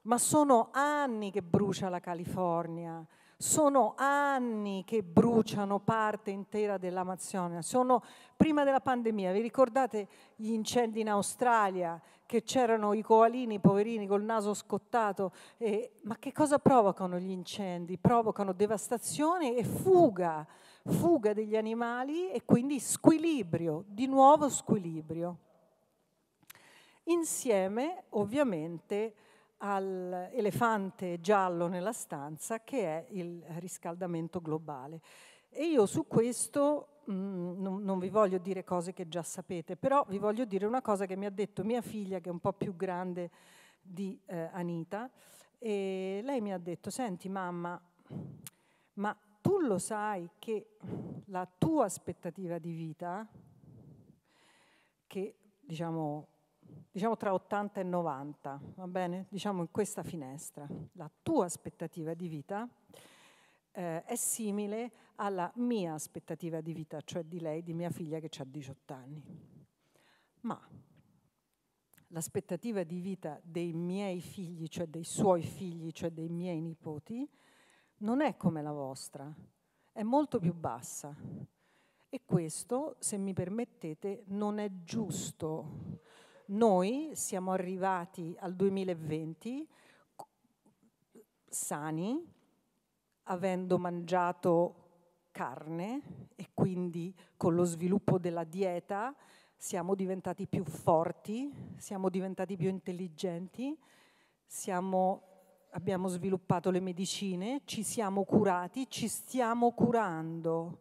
ma sono anni che brucia la California, sono anni che bruciano parte intera dell'Amazzonia. Sono prima della pandemia, vi ricordate gli incendi in Australia che c'erano i coalini poverini col naso scottato? Eh, ma che cosa provocano gli incendi? Provocano devastazione e fuga, fuga degli animali e quindi squilibrio, di nuovo squilibrio. Insieme, ovviamente, all'elefante giallo nella stanza che è il riscaldamento globale. E io su questo mh, mm, non, non, vi voglio dire cose che già sapete, però vi voglio dire una cosa che mi ha detto mia figlia, che è un po' più grande di eh, Anita, e lei mi ha detto, senti mamma, ma tu lo sai che la tua aspettativa di vita, che diciamo diciamo tra 80 e 90, va bene? Diciamo in questa finestra. La tua aspettativa di vita eh, è simile alla mia aspettativa di vita, cioè di lei, di mia figlia che ha 18 anni. Ma l'aspettativa di vita dei miei figli, cioè dei suoi figli, cioè dei miei nipoti, non è come la vostra, è molto più bassa. E questo, se mi permettete, non è giusto noi siamo arrivati al 2020 sani, avendo mangiato carne e quindi con lo sviluppo della dieta siamo diventati più forti, siamo diventati più intelligenti, siamo, abbiamo sviluppato le medicine, ci siamo curati, ci stiamo curando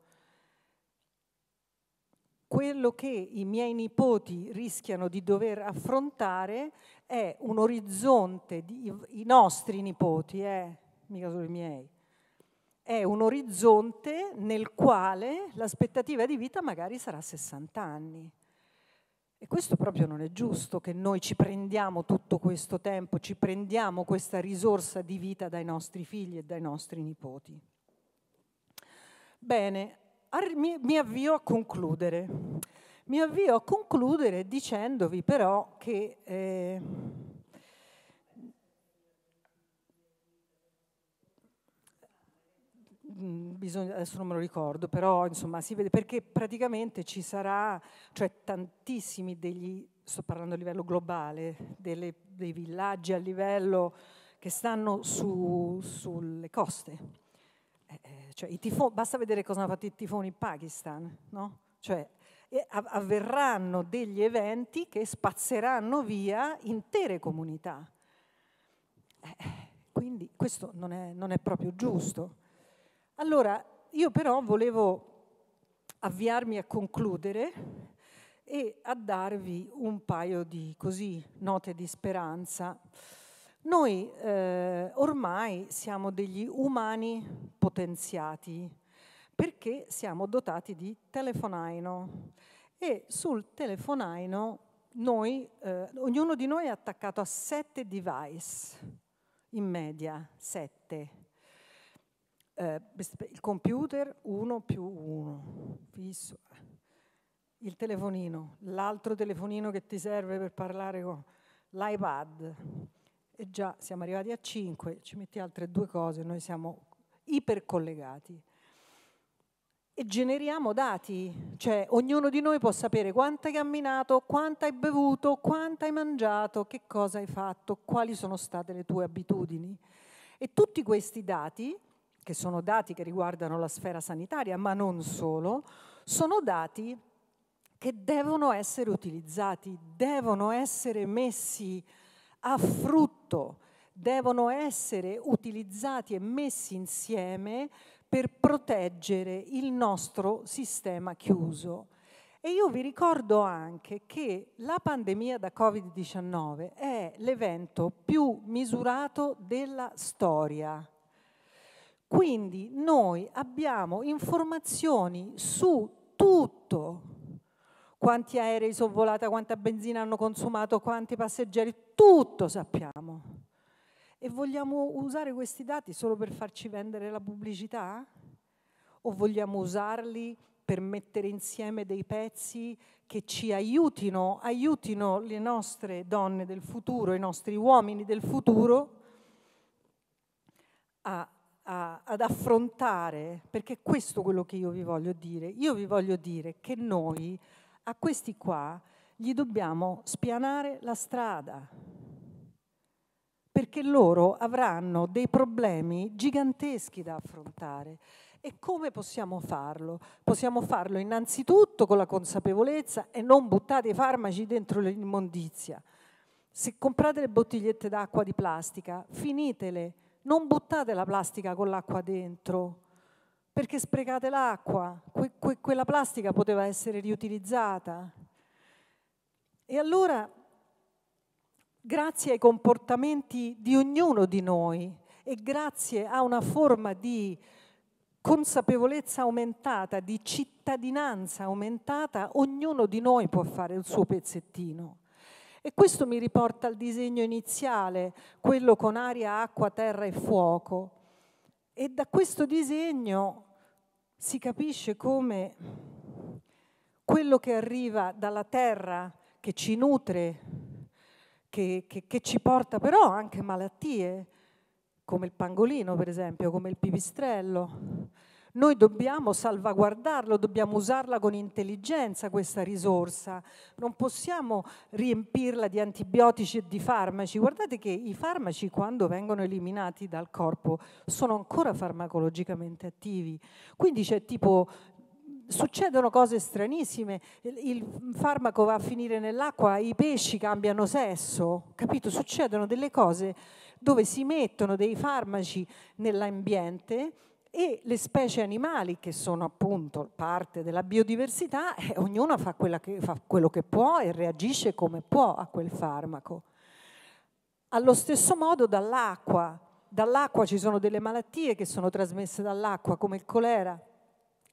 quello che i miei nipoti rischiano di dover affrontare è un orizzonte, di, i nostri nipoti, eh, mica solo i miei, è un orizzonte nel quale l'aspettativa di vita magari sarà 60 anni. E questo proprio non è giusto che noi ci prendiamo tutto questo tempo, ci prendiamo questa risorsa di vita dai nostri figli e dai nostri nipoti. Bene, mi, avvio a concludere. Mi avvio a concludere dicendovi però che eh, mm, adesso non me lo ricordo, però insomma si vede perché praticamente ci sarà, cioè tantissimi degli, sto parlando a livello globale, delle, dei villaggi a livello che stanno su, sulle coste eh, eh, cioè, tifoni, basta vedere cosa hanno fatto i tifoni in Pakistan, no? Cioè, avverranno degli eventi che spazzeranno via intere comunità. Eh, quindi questo non è, non è proprio giusto. Allora, io però volevo avviarmi a concludere e a darvi un paio di così note di speranza. Noi eh, ormai siamo degli umani potenziati perché siamo dotati di telefonaino e sul telefonaino noi, eh, ognuno di noi è attaccato a sette device, in media sette. Eh, il computer uno più uno, fisso. Il telefonino, l'altro telefonino che ti serve per parlare con l'iPad e già siamo arrivati a 5, ci metti altre due cose, noi siamo ipercollegati. E generiamo dati, cioè ognuno di noi può sapere quanto hai camminato, quanto hai bevuto, quanto hai mangiato, che cosa hai fatto, quali sono state le tue abitudini. E tutti questi dati, che sono dati che riguardano la sfera sanitaria, ma non solo, sono dati che devono essere utilizzati, devono essere messi a frutto, devono essere utilizzati e messi insieme per proteggere il nostro sistema chiuso. E io vi ricordo anche che la pandemia da Covid-19 è l'evento più misurato della storia. Quindi noi abbiamo informazioni su tutto quanti aerei sono volati, quanta benzina hanno consumato, quanti passeggeri, tutto sappiamo. E vogliamo usare questi dati solo per farci vendere la pubblicità? O vogliamo usarli per mettere insieme dei pezzi che ci aiutino, aiutino le nostre donne del futuro, i nostri uomini del futuro a, a, ad affrontare, perché questo è quello che io vi voglio dire. Io vi voglio dire che noi a questi qua gli dobbiamo spianare la strada, perché loro avranno dei problemi giganteschi da affrontare. E come possiamo farlo? Possiamo farlo innanzitutto con la consapevolezza e non buttate i farmaci dentro l'immondizia. Se comprate le bottigliette d'acqua di plastica, finitele, non buttate la plastica con l'acqua dentro perché sprecate l'acqua, que, que, quella plastica poteva essere riutilizzata. E allora, grazie ai comportamenti di ognuno di noi e grazie a una forma di consapevolezza aumentata, di cittadinanza aumentata, ognuno di noi può fare il suo pezzettino. E questo mi riporta al disegno iniziale, quello con aria, acqua, terra e fuoco. E da questo disegno si capisce come quello che arriva dalla terra, che ci nutre, che, che, che ci porta però anche malattie, come il pangolino per esempio, come il pipistrello, noi dobbiamo salvaguardarlo, dobbiamo usarla con intelligenza questa risorsa, non possiamo riempirla di antibiotici e di farmaci. Guardate che i farmaci quando vengono eliminati dal corpo sono ancora farmacologicamente attivi, quindi c'è tipo succedono cose stranissime, il farmaco va a finire nell'acqua, i pesci cambiano sesso, capito? Succedono delle cose dove si mettono dei farmaci nell'ambiente e le specie animali che sono appunto parte della biodiversità, eh, ognuna fa, che, fa quello che può e reagisce come può a quel farmaco. Allo stesso modo dall'acqua, dall'acqua ci sono delle malattie che sono trasmesse dall'acqua come il colera,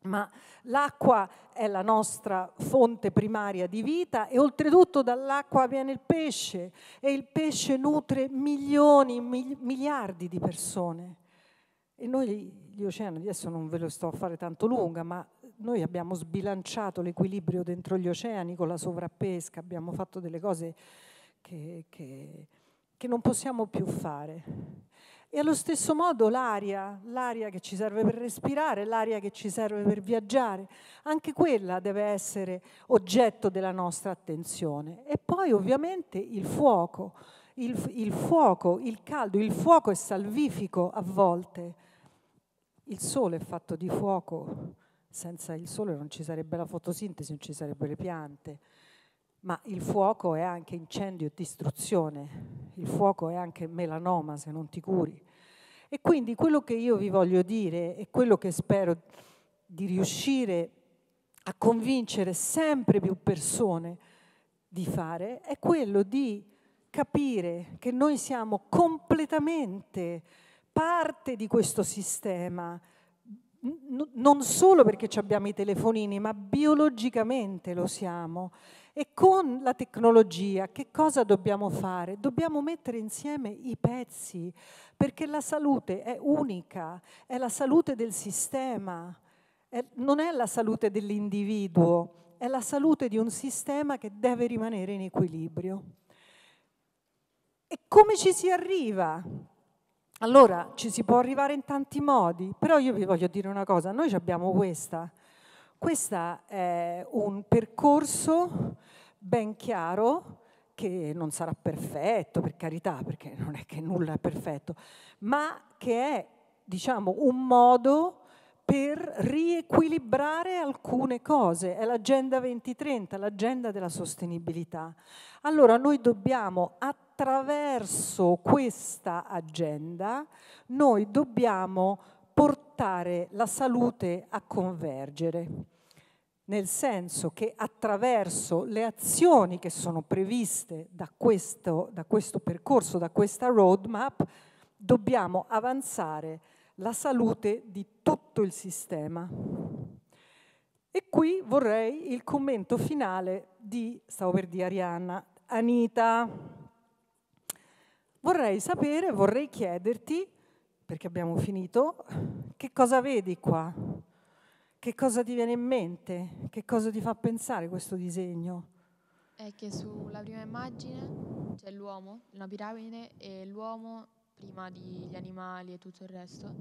ma l'acqua è la nostra fonte primaria di vita e oltretutto dall'acqua viene il pesce e il pesce nutre milioni, miliardi di persone. E noi gli oceani, adesso non ve lo sto a fare tanto lunga, ma noi abbiamo sbilanciato l'equilibrio dentro gli oceani con la sovrappesca, abbiamo fatto delle cose che, che, che non possiamo più fare. E allo stesso modo l'aria, l'aria che ci serve per respirare, l'aria che ci serve per viaggiare, anche quella deve essere oggetto della nostra attenzione. E poi ovviamente il fuoco, il, il fuoco, il caldo, il fuoco è salvifico a volte il sole è fatto di fuoco, senza il sole non ci sarebbe la fotosintesi, non ci sarebbero le piante, ma il fuoco è anche incendio e distruzione, il fuoco è anche melanoma se non ti curi. E quindi quello che io vi voglio dire e quello che spero di riuscire a convincere sempre più persone di fare è quello di capire che noi siamo completamente parte di questo sistema, N non solo perché abbiamo i telefonini, ma biologicamente lo siamo. E con la tecnologia che cosa dobbiamo fare? Dobbiamo mettere insieme i pezzi, perché la salute è unica, è la salute del sistema, è, non è la salute dell'individuo, è la salute di un sistema che deve rimanere in equilibrio. E come ci si arriva? Allora, ci si può arrivare in tanti modi, però io vi voglio dire una cosa, noi abbiamo questa. Questo è un percorso ben chiaro, che non sarà perfetto, per carità, perché non è che nulla è perfetto, ma che è, diciamo, un modo per riequilibrare alcune cose, è l'agenda 2030, l'agenda della sostenibilità. Allora noi dobbiamo attivare attraverso questa agenda noi dobbiamo portare la salute a convergere, nel senso che attraverso le azioni che sono previste da questo, da questo percorso, da questa roadmap, dobbiamo avanzare la salute di tutto il sistema. E qui vorrei il commento finale di, stavo per dire Arianna, Anita, vorrei sapere, vorrei chiederti, perché abbiamo finito, che cosa vedi qua? Che cosa ti viene in mente? Che cosa ti fa pensare questo disegno? È che sulla prima immagine c'è l'uomo, una piramide, e l'uomo prima degli animali e tutto il resto.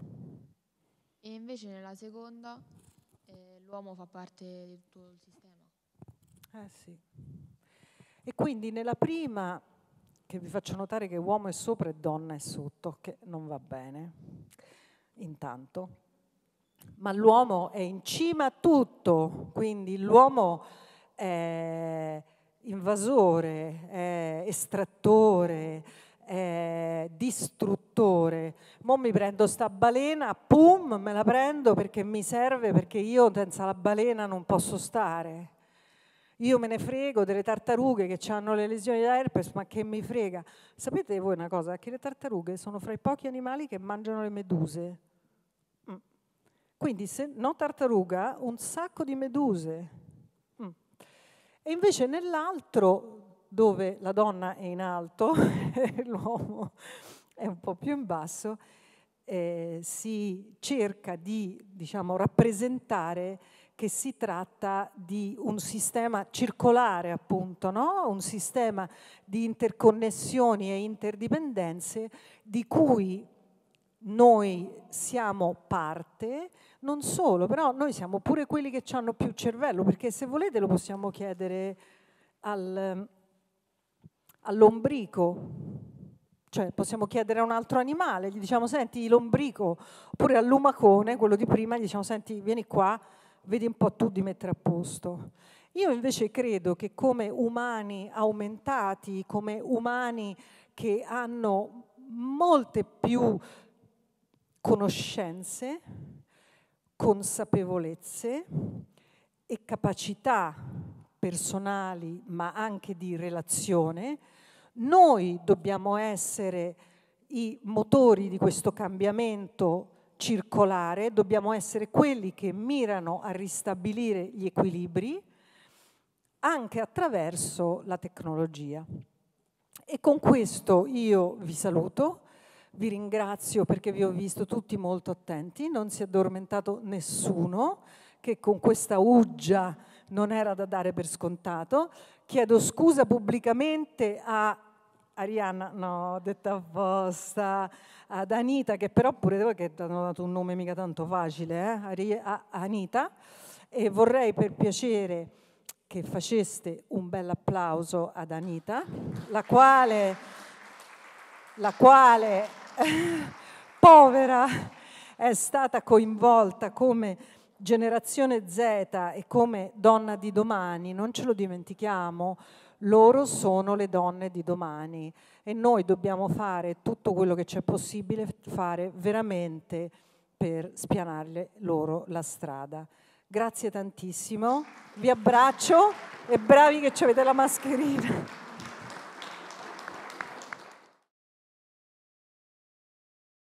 E invece nella seconda eh, l'uomo fa parte di tutto il sistema. Eh sì. E quindi nella prima che vi faccio notare che uomo è sopra e donna è sotto, che non va bene, intanto. Ma l'uomo è in cima a tutto, quindi l'uomo è invasore, è estrattore, è distruttore. Mo mi prendo sta balena, pum, me la prendo perché mi serve, perché io senza la balena non posso stare. Io me ne frego delle tartarughe che hanno le lesioni da herpes, ma che mi frega. Sapete voi una cosa? Che le tartarughe sono fra i pochi animali che mangiano le meduse. Mm. Quindi se no tartaruga, un sacco di meduse. Mm. E invece nell'altro, dove la donna è in alto e l'uomo è un po' più in basso, eh, si cerca di diciamo, rappresentare che si tratta di un sistema circolare, appunto, no? un sistema di interconnessioni e interdipendenze di cui noi siamo parte, non solo, però noi siamo pure quelli che hanno più cervello, perché se volete lo possiamo chiedere al, all'ombrico, cioè possiamo chiedere a un altro animale, gli diciamo senti lombrico, oppure all'umacone, quello di prima, gli diciamo senti vieni qua, vedi un po' tu di mettere a posto. Io invece credo che come umani aumentati, come umani che hanno molte più conoscenze, consapevolezze e capacità personali, ma anche di relazione, noi dobbiamo essere i motori di questo cambiamento circolare, dobbiamo essere quelli che mirano a ristabilire gli equilibri anche attraverso la tecnologia. E con questo io vi saluto, vi ringrazio perché vi ho visto tutti molto attenti, non si è addormentato nessuno che con questa uggia non era da dare per scontato. Chiedo scusa pubblicamente a Arianna, no, detta apposta, ad Anita, che però pure voi che ti hanno dato un nome mica tanto facile, eh? Ari- a- Anita, e vorrei per piacere che faceste un bel applauso ad Anita, la quale, la quale povera, è stata coinvolta come generazione Z e come donna di domani, non ce lo dimentichiamo, loro sono le donne di domani e noi dobbiamo fare tutto quello che c'è possibile fare veramente per spianarle loro la strada. Grazie tantissimo, vi abbraccio e bravi che ci avete la mascherina.